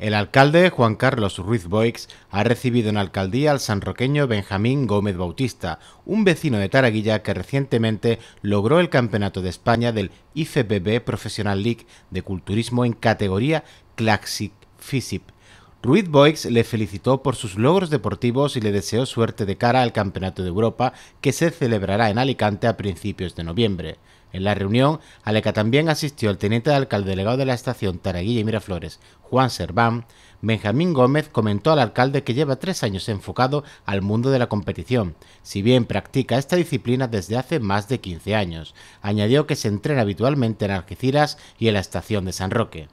El alcalde Juan Carlos Ruiz Boix ha recibido en alcaldía al sanroqueño Benjamín Gómez Bautista, un vecino de Taraguilla que recientemente logró el Campeonato de España del IFBB Professional League de Culturismo en categoría Classic Physique. Ruiz Boix le felicitó por sus logros deportivos y le deseó suerte de cara al Campeonato de Europa que se celebrará en Alicante a principios de noviembre. En la reunión Aleca también asistió el teniente de alcalde delegado de la estación Taraguilla y Miraflores, Juan Serván, Benjamín Gómez comentó al alcalde que lleva tres años enfocado al mundo de la competición, si bien practica esta disciplina desde hace más de 15 años. Añadió que se entrena habitualmente en Algeciras y en la estación de San Roque.